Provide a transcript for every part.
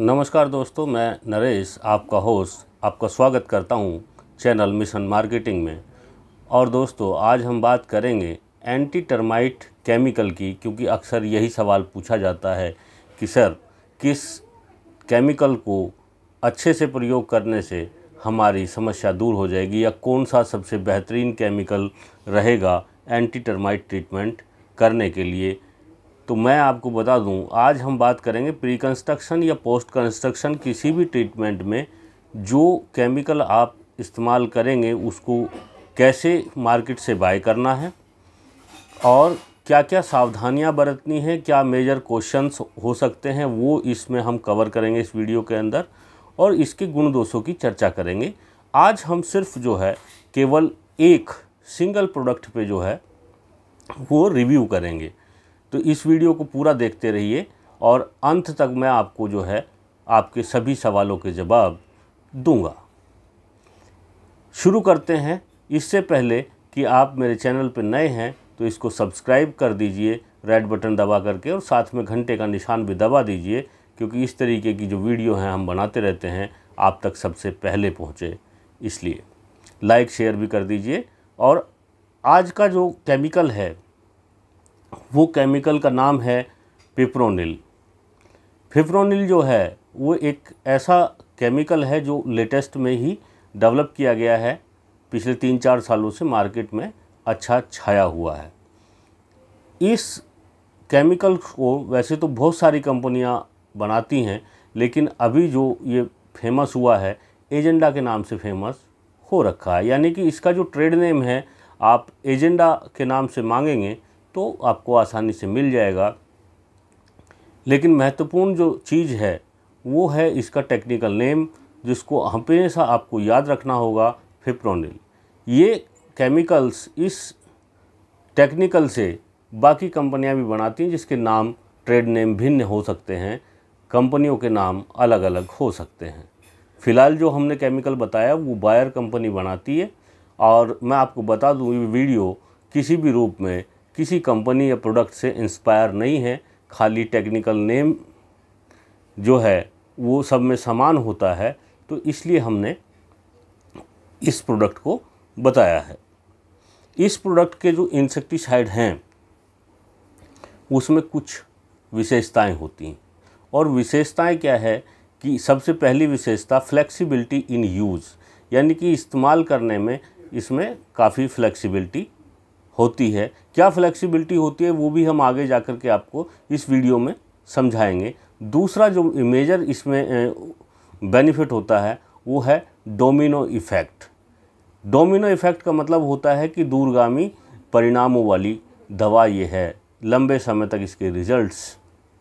नमस्कार दोस्तों मैं नरेश आपका होस्ट आपका स्वागत करता हूं चैनल मिशन मार्केटिंग में और दोस्तों आज हम बात करेंगे एंटी टर्माइट केमिकल की क्योंकि अक्सर यही सवाल पूछा जाता है कि सर किस केमिकल को अच्छे से प्रयोग करने से हमारी समस्या दूर हो जाएगी या कौन सा सबसे बेहतरीन केमिकल रहेगा एंटी टर्माइट ट्रीटमेंट करने के लिए तो मैं आपको बता दूं आज हम बात करेंगे प्री कंस्ट्रक्शन या पोस्ट कंस्ट्रक्शन किसी भी ट्रीटमेंट में जो केमिकल आप इस्तेमाल करेंगे उसको कैसे मार्केट से बाय करना है और क्या क्या सावधानियां बरतनी हैं क्या मेजर क्वेश्चंस हो सकते हैं वो इसमें हम कवर करेंगे इस वीडियो के अंदर और इसके गुण दोषों की चर्चा करेंगे आज हम सिर्फ जो है केवल एक सिंगल प्रोडक्ट पे जो है वो रिव्यू करेंगे तो इस वीडियो को पूरा देखते रहिए और अंत तक मैं आपको जो है आपके सभी सवालों के जवाब दूंगा शुरू करते हैं इससे पहले कि आप मेरे चैनल पर नए हैं तो इसको सब्सक्राइब कर दीजिए रेड बटन दबा करके और साथ में घंटे का निशान भी दबा दीजिए क्योंकि इस तरीके की जो वीडियो हैं हम बनाते रहते हैं आप तक सबसे पहले पहुँचे इसलिए लाइक शेयर भी कर दीजिए और आज का जो केमिकल है वो केमिकल का नाम है पिप्रोनिल फिप्रोनिल जो है वो एक ऐसा केमिकल है जो लेटेस्ट में ही डेवलप किया गया है पिछले तीन चार सालों से मार्केट में अच्छा छाया हुआ है इस केमिकल को वैसे तो बहुत सारी कंपनियां बनाती हैं लेकिन अभी जो ये फेमस हुआ है एजेंडा के नाम से फेमस हो रखा है यानी कि इसका जो ट्रेड नेम है आप एजेंडा के नाम से मांगेंगे तो आपको आसानी से मिल जाएगा लेकिन महत्वपूर्ण जो चीज़ है वो है इसका टेक्निकल नेम जिसको हमेशा आपको याद रखना होगा फिप्रोनिल ये केमिकल्स इस टेक्निकल से बाकी कंपनियां भी बनाती हैं जिसके नाम ट्रेड नेम भिन्न हो सकते हैं कंपनियों के नाम अलग अलग हो सकते हैं फ़िलहाल जो हमने केमिकल बताया वो बायर कंपनी बनाती है और मैं आपको बता दूँ ये वीडियो किसी भी रूप में किसी कंपनी या प्रोडक्ट से इंस्पायर नहीं है खाली टेक्निकल नेम जो है वो सब में समान होता है तो इसलिए हमने इस प्रोडक्ट को बताया है इस प्रोडक्ट के जो इंसेक्टिसाइड हैं उसमें कुछ विशेषताएं होती हैं और विशेषताएं क्या है कि सबसे पहली विशेषता फ्लेक्सिबिलिटी इन यूज़ यानी कि इस्तेमाल करने में इसमें काफ़ी फ्लेक्सिबिलिटी होती है क्या फ्लेक्सिबिलिटी होती है वो भी हम आगे जा कर के आपको इस वीडियो में समझाएंगे दूसरा जो मेजर इसमें बेनिफिट होता है वो है डोमिनो इफ़ेक्ट डोमिनो इफ़ेक्ट का मतलब होता है कि दूरगामी परिणामों वाली दवा ये है लंबे समय तक इसके रिजल्ट्स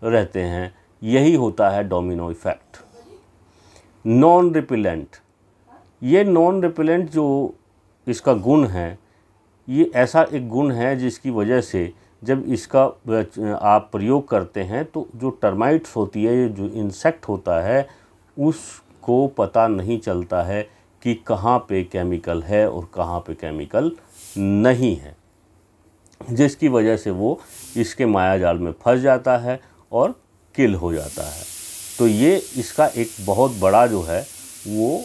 रहते हैं यही होता है डोमिनो इफ़ेक्ट नॉन रिपेलेंट ये नॉन रिपेलेंट जो इसका गुण है ये ऐसा एक गुण है जिसकी वजह से जब इसका आप प्रयोग करते हैं तो जो टर्माइट्स होती है जो इंसेक्ट होता है उसको पता नहीं चलता है कि कहाँ पे केमिकल है और कहाँ पे केमिकल नहीं है जिसकी वजह से वो इसके मायाजाल में फंस जाता है और किल हो जाता है तो ये इसका एक बहुत बड़ा जो है वो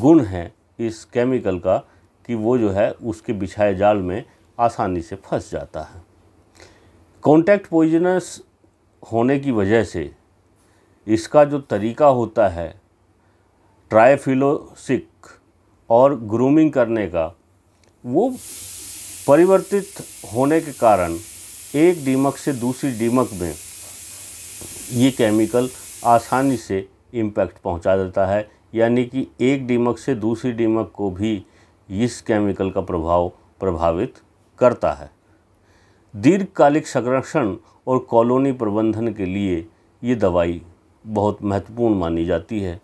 गुण है इस केमिकल का कि वो जो है उसके बिछाए जाल में आसानी से फंस जाता है कॉन्टैक्ट पॉइजनस होने की वजह से इसका जो तरीका होता है ट्राइफिलोसिक और ग्रूमिंग करने का वो परिवर्तित होने के कारण एक डीमक से दूसरी डीमक में ये केमिकल आसानी से इम्पैक्ट पहुंचा देता है यानी कि एक डीमक से दूसरी डीमक को भी इस केमिकल का प्रभाव प्रभावित करता है दीर्घकालिक संरक्षण और कॉलोनी प्रबंधन के लिए ये दवाई बहुत महत्वपूर्ण मानी जाती है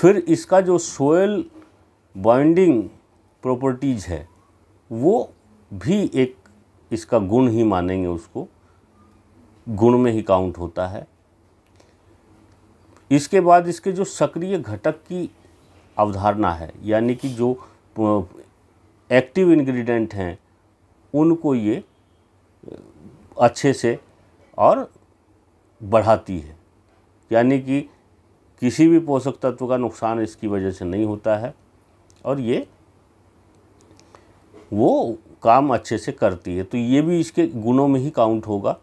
फिर इसका जो सोयल बाइंडिंग प्रॉपर्टीज़ है वो भी एक इसका गुण ही मानेंगे उसको गुण में ही काउंट होता है इसके बाद इसके जो सक्रिय घटक की अवधारणा है यानी कि जो एक्टिव इंग्रेडिएंट हैं उनको ये अच्छे से और बढ़ाती है यानी कि किसी भी पोषक तत्व का नुकसान इसकी वजह से नहीं होता है और ये वो काम अच्छे से करती है तो ये भी इसके गुणों में ही काउंट होगा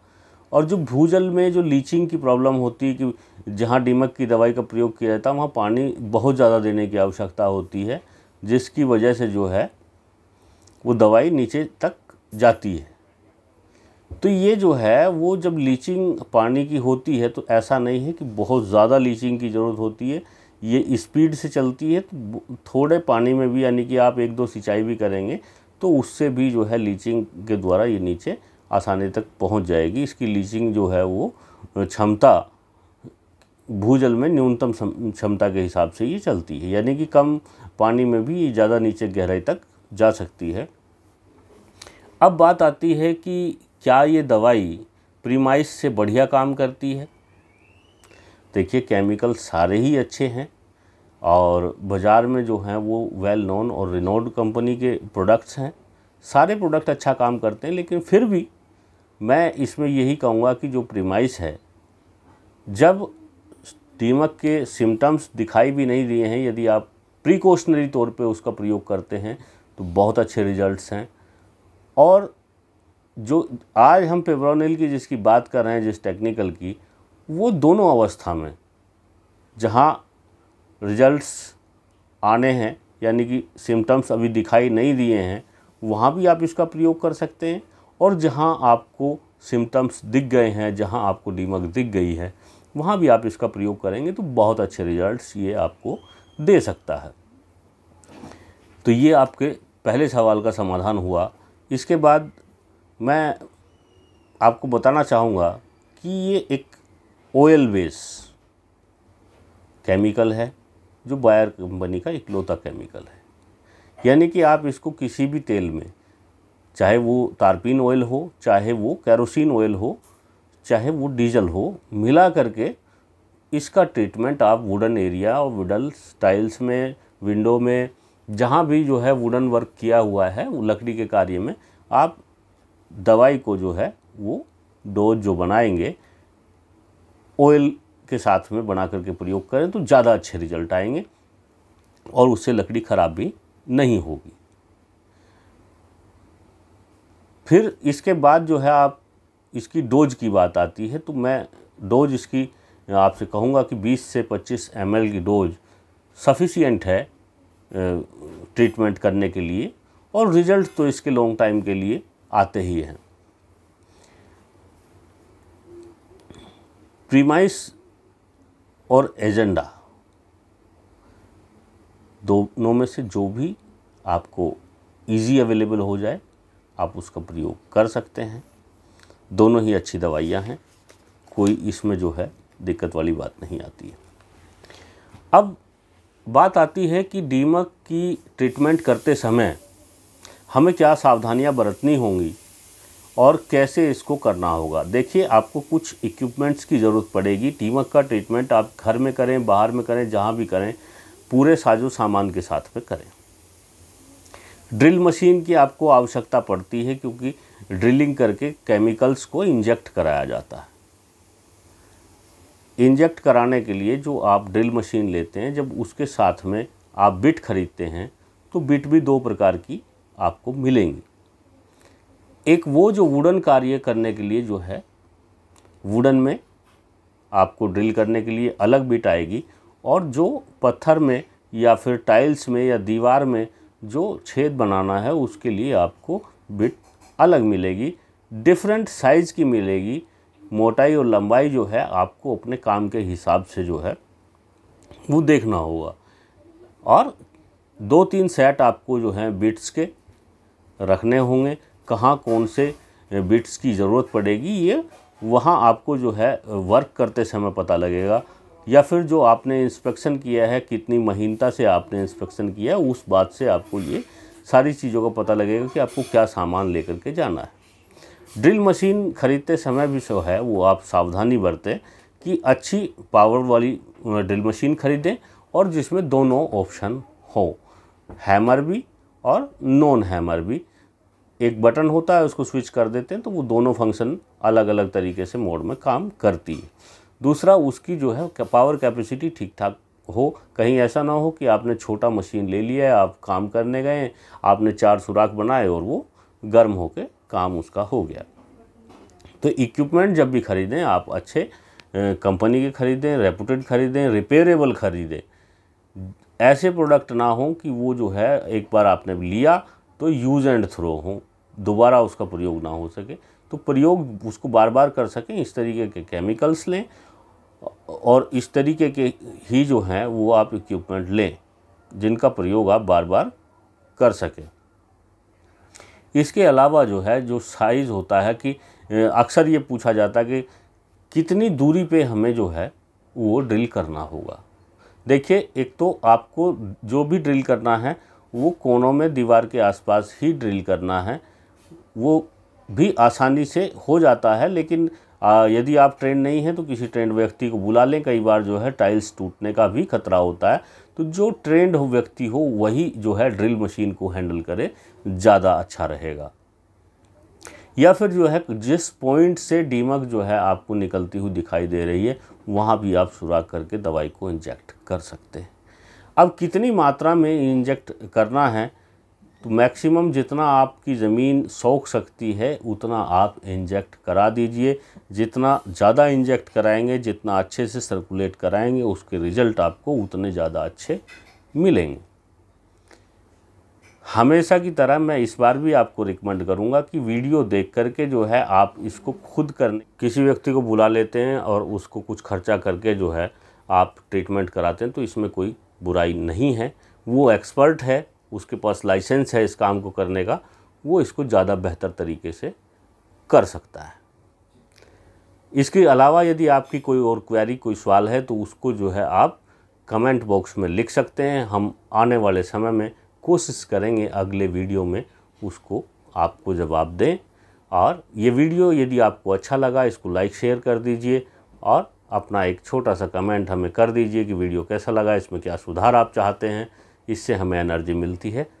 और जो भूजल में जो लीचिंग की प्रॉब्लम होती है कि जहाँ डीमक की दवाई का प्रयोग किया जाता है वहाँ पानी बहुत ज़्यादा देने की आवश्यकता होती है जिसकी वजह से जो है वो दवाई नीचे तक जाती है तो ये जो है वो जब लीचिंग पानी की होती है तो ऐसा नहीं है कि बहुत ज़्यादा लीचिंग की ज़रूरत होती है ये स्पीड से चलती है तो थोड़े पानी में भी यानी कि आप एक दो सिंचाई भी करेंगे तो उससे भी जो है लीचिंग के द्वारा ये नीचे आसानी तक पहुंच जाएगी इसकी लीचिंग जो है वो क्षमता भूजल में न्यूनतम क्षमता के हिसाब से ये चलती है यानी कि कम पानी में भी ये ज़्यादा नीचे गहराई तक जा सकती है अब बात आती है कि क्या ये दवाई प्रीमाइस से बढ़िया काम करती है देखिए केमिकल सारे ही अच्छे हैं और बाज़ार में जो हैं वो वेल नोन और रिनोड कंपनी के प्रोडक्ट्स हैं सारे प्रोडक्ट अच्छा काम करते हैं लेकिन फिर भी मैं इसमें यही कहूँगा कि जो प्रीमाइस है जब दीमक के सिम्टम्स दिखाई भी नहीं दिए हैं यदि आप प्रिकॉशनरी तौर पे उसका प्रयोग करते हैं तो बहुत अच्छे रिजल्ट्स हैं और जो आज हम पेब्रोनिल की जिसकी बात कर रहे हैं जिस टेक्निकल की वो दोनों अवस्था में जहाँ रिजल्ट्स आने हैं यानी कि सिम्टम्स अभी दिखाई नहीं दिए हैं वहाँ भी आप इसका प्रयोग कर सकते हैं और जहाँ आपको सिम्टम्स दिख गए हैं जहाँ आपको दीमक दिख गई है वहाँ भी आप इसका प्रयोग करेंगे तो बहुत अच्छे रिजल्ट्स ये आपको दे सकता है तो ये आपके पहले सवाल का समाधान हुआ इसके बाद मैं आपको बताना चाहूँगा कि ये एक ऑयल बेस केमिकल है जो बायर कंपनी का इकलौता केमिकल है यानी कि आप इसको किसी भी तेल में चाहे वो तारपीन ऑयल हो चाहे वो कैरोसिन ऑयल हो चाहे वो डीजल हो मिला करके इसका ट्रीटमेंट आप वुडन एरिया और वुडन स्टाइल्स में विंडो में जहाँ भी जो है वुडन वर्क किया हुआ है वो लकड़ी के कार्य में आप दवाई को जो है वो डोज जो बनाएंगे ऑयल के साथ में बना करके प्रयोग करें तो ज़्यादा अच्छे रिजल्ट आएंगे और उससे लकड़ी ख़राब भी नहीं होगी फिर इसके बाद जो है आप इसकी डोज की बात आती है तो मैं डोज इसकी आपसे कहूँगा कि 20 से 25 एम की डोज सफिशियंट है ट्रीटमेंट करने के लिए और रिजल्ट तो इसके लॉन्ग टाइम के लिए आते ही हैं प्रीमाइस और एजेंडा दोनों में से जो भी आपको इजी अवेलेबल हो जाए आप उसका प्रयोग कर सकते हैं दोनों ही अच्छी दवाइयाँ हैं कोई इसमें जो है दिक्कत वाली बात नहीं आती है अब बात आती है कि डीमक की ट्रीटमेंट करते समय हमें क्या सावधानियां बरतनी होंगी और कैसे इसको करना होगा देखिए आपको कुछ इक्विपमेंट्स की ज़रूरत पड़ेगी दीमक का ट्रीटमेंट आप घर में करें बाहर में करें जहाँ भी करें पूरे साजो सामान के साथ में करें ड्रिल मशीन की आपको आवश्यकता पड़ती है क्योंकि ड्रिलिंग करके केमिकल्स को इंजेक्ट कराया जाता है इंजेक्ट कराने के लिए जो आप ड्रिल मशीन लेते हैं जब उसके साथ में आप बिट खरीदते हैं तो बिट भी दो प्रकार की आपको मिलेंगी एक वो जो वुडन कार्य करने के लिए जो है वुडन में आपको ड्रिल करने के लिए अलग बिट आएगी और जो पत्थर में या फिर टाइल्स में या दीवार में जो छेद बनाना है उसके लिए आपको बिट अलग मिलेगी डिफरेंट साइज़ की मिलेगी मोटाई और लंबाई जो है आपको अपने काम के हिसाब से जो है वो देखना होगा और दो तीन सेट आपको जो है बिट्स के रखने होंगे कहाँ कौन से बिट्स की ज़रूरत पड़ेगी ये वहाँ आपको जो है वर्क करते समय पता लगेगा या फिर जो आपने इंस्पेक्शन किया है कितनी महीनता से आपने इंस्पेक्शन किया है उस बात से आपको ये सारी चीज़ों का पता लगेगा कि आपको क्या सामान लेकर के जाना है ड्रिल मशीन खरीदते समय भी जो है वो आप सावधानी बरतें कि अच्छी पावर वाली ड्रिल मशीन खरीदें और जिसमें दोनों ऑप्शन हो हैमर भी और नॉन हैमर भी एक बटन होता है उसको स्विच कर देते हैं तो वो दोनों फंक्शन अलग अलग तरीके से मोड में काम करती है दूसरा उसकी जो है पावर कैपेसिटी ठीक ठाक हो कहीं ऐसा ना हो कि आपने छोटा मशीन ले लिया है आप काम करने गए आपने चार सुराख बनाए और वो गर्म होकर काम उसका हो गया तो इक्विपमेंट जब भी ख़रीदें आप अच्छे कंपनी के ख़रीदें रेपूटेड ख़रीदें रिपेयरेबल ख़रीदें ऐसे प्रोडक्ट ना हों कि वो जो है एक बार आपने लिया तो यूज़ एंड थ्रो हो दोबारा उसका प्रयोग ना हो सके तो प्रयोग उसको बार बार कर सकें इस तरीके के केमिकल्स लें और इस तरीके के ही जो हैं वो आप इक्विपमेंट लें जिनका प्रयोग आप बार बार कर सकें इसके अलावा जो है जो साइज़ होता है कि अक्सर ये पूछा जाता है कि कितनी दूरी पे हमें जो है वो ड्रिल करना होगा देखिए एक तो आपको जो भी ड्रिल करना है वो कोनों में दीवार के आसपास ही ड्रिल करना है वो भी आसानी से हो जाता है लेकिन यदि आप ट्रेन नहीं हैं तो किसी ट्रेंड व्यक्ति को बुला लें कई बार जो है टाइल्स टूटने का भी खतरा होता है तो जो ट्रेंड हो व्यक्ति हो वही जो है ड्रिल मशीन को हैंडल करे ज़्यादा अच्छा रहेगा या फिर जो है जिस पॉइंट से डीमक जो है आपको निकलती हुई दिखाई दे रही है वहाँ भी आप सुराख करके दवाई को इंजेक्ट कर सकते हैं अब कितनी मात्रा में इंजेक्ट करना है तो मैक्सिमम जितना आपकी ज़मीन सोख सकती है उतना आप इंजेक्ट करा दीजिए जितना ज़्यादा इंजेक्ट कराएंगे जितना अच्छे से सर्कुलेट कराएंगे उसके रिज़ल्ट आपको उतने ज़्यादा अच्छे मिलेंगे हमेशा की तरह मैं इस बार भी आपको रिकमेंड करूंगा कि वीडियो देख करके जो है आप इसको खुद करने किसी व्यक्ति को बुला लेते हैं और उसको कुछ खर्चा करके जो है आप ट्रीटमेंट कराते हैं तो इसमें कोई बुराई नहीं है वो एक्सपर्ट है उसके पास लाइसेंस है इस काम को करने का वो इसको ज़्यादा बेहतर तरीके से कर सकता है इसके अलावा यदि आपकी कोई और क्वेरी कोई सवाल है तो उसको जो है आप कमेंट बॉक्स में लिख सकते हैं हम आने वाले समय में कोशिश करेंगे अगले वीडियो में उसको आपको जवाब दें और ये वीडियो यदि आपको अच्छा लगा इसको लाइक शेयर कर दीजिए और अपना एक छोटा सा कमेंट हमें कर दीजिए कि वीडियो कैसा लगा इसमें क्या सुधार आप चाहते हैं इससे हमें एनर्जी मिलती है